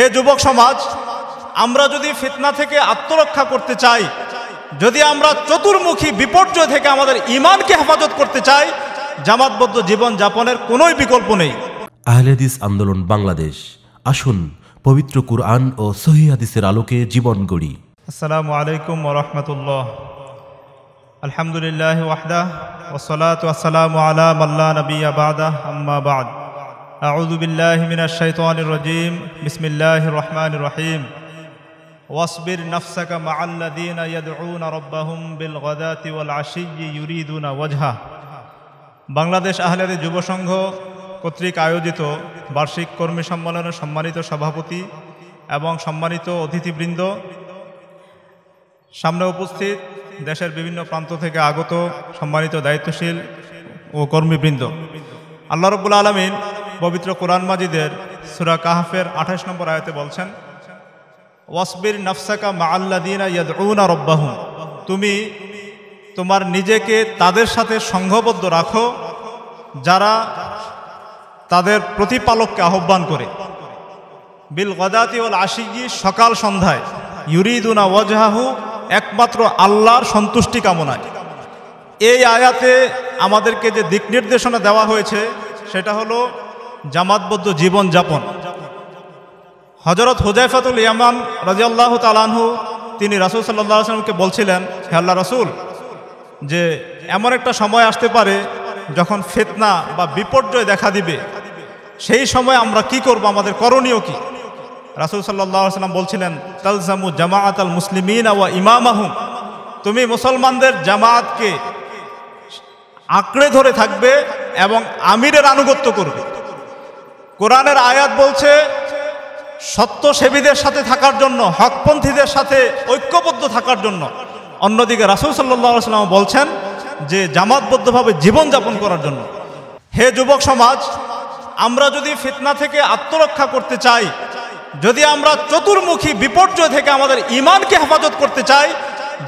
হে যুবক সমাজ আমরা যদি ফিতনা থেকে আত্মরক্ষা করতে চাই যদি আমরা চতুর্মুখী বিপর্যয় থেকে আমাদের ইমানকে হেফাজত করতে চাই জামাতবদ্ধ জীবন যাপনের কোন বিকল্প নেই আহলেদিস আন্দোলন বাংলাদেশ আসুন পবিত্র কুরআন ও সহি আলোকে জীবন গড়ি আসসালামু আলাইকুম রহমতুল্লাহ আলহামদুলিল্লাহ ওয়াহদা ওসলাত আসসালামু আলা মাল্লা নবী আবাদা আম্মা বাদ أعوذ بالله من الشيطان الرجيم بسم الله الرحمن الرحيم واصبر نفسك مع الذين يدعون ربهم بالغداة والعشي يريدون وجهه বাংলাদেশ আহলেদের যুব সংঘ কর্তৃক আয়োজিত বার্ষিক কর্মী সম্মেলনের সম্মানিত সভাপতি এবং সম্মানিত অতিথিবৃন্দ সামনে উপস্থিত দেশের বিভিন্ন প্রান্ত থেকে আগত সম্মানিত দায়িত্বশীল ও কর্মীবৃন্দ আল্লাহ রবুল আলমিন পবিত্র কোরআন মাজিদের সুরা কাহাফের আঠাশ নম্বর আয়তে বলছেন ওয়াসবির নফসাকা মা আল্লাদিনা ইয়াদউনা রব্বাহুম তুমি তোমার নিজেকে তাদের সাথে সংঘবদ্ধ রাখো যারা তাদের প্রতিপালককে আহ্বান করে বিল গদাতি ওল আশিগি সকাল সন্ধ্যায় ইউরিদুনা ওয়াজহাহু একমাত্র আল্লাহর সন্তুষ্টি কামনায় এই আয়াতে আমাদেরকে যে দিক নির্দেশনা দেওয়া হয়েছে সেটা হলো জামাতবদ্ধ জীবন যাপন হজরত হুজাইফাতুল ইয়ামান রাজিয়াল্লাহ তালানহু তিনি রাসুল সাল্লাহ আসলামকে বলছিলেন হে আল্লাহ রাসুল যে এমন একটা সময় আসতে পারে যখন ফেতনা বা বিপর্যয় দেখা দিবে সেই সময় আমরা কি করব আমাদের করণীয় কি রাসুল সাল্লাহ সাল্লাম বলছিলেন তালজামু জামাআত আল মুসলিমিন আওয়া ইমামাহুম তুমি মুসলমানদের জামায়াতকে আঁকড়ে ধরে থাকবে এবং আমিরের আনুগত্য করবে কোরআনের আয়াত বলছে সত্যসেবীদের সাথে থাকার জন্য হকপন্থীদের সাথে ঐক্যবদ্ধ থাকার জন্য অন্যদিকে রাসুল সাল্লাম বলছেন যে জামাতবদ্ধভাবে জীবনযাপন করার জন্য হে যুবক সমাজ আমরা যদি ফিতনা থেকে আত্মরক্ষা করতে চাই যদি আমরা চতুর্মুখী বিপর্যয় থেকে আমাদের ইমানকে হেফাজত করতে চাই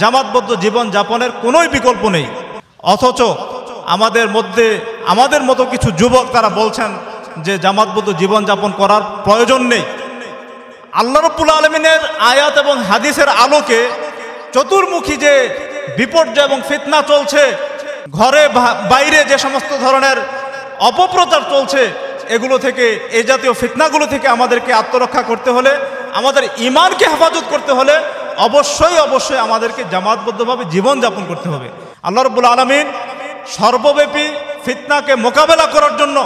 জামাতবদ্ধ জীবন যাপনের কোনোই বিকল্প নেই অথচ আমাদের মধ্যে আমাদের মতো কিছু যুবক তারা বলছেন যে জামাতবদ্ধ জীবনযাপন করার প্রয়োজন নেই আল্লাহ রব্বুল আলমিনের আয়াত এবং হাদিসের আলোকে চতুর্মুখী যে বিপর্যয় এবং ফিতনা চলছে ঘরে বাইরে যে সমস্ত ধরনের অপপ্রচার চলছে এগুলো থেকে এ জাতীয় ফিতনাগুলো থেকে আমাদেরকে আত্মরক্ষা করতে হলে আমাদের ইমানকে হেফাজত করতে হলে অবশ্যই অবশ্যই আমাদেরকে জামাতবদ্ধভাবে জীবনযাপন করতে হবে আল্লাহ রব্বুল আলমিন সর্বব্যাপী ফিতনাকে মোকাবেলা করার জন্য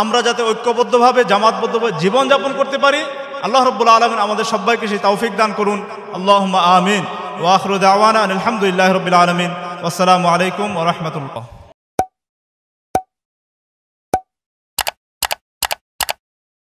আমরা যাতে ঐক্যবদ্ধভাবে জামাতবদ্ধভাবে জীবনযাপন করতে পারি আল্লাহ রব্বুল্লা আলমিন আমাদের সবাইকে সেই তৌফিক দান করুন আল্লাহ আমিন ওয়াখরুদ আওয়ান আলহামদুলিল্লাহ রবিল আলমিন আসসালামু আলাইকুম ওরহমতুল্লাহ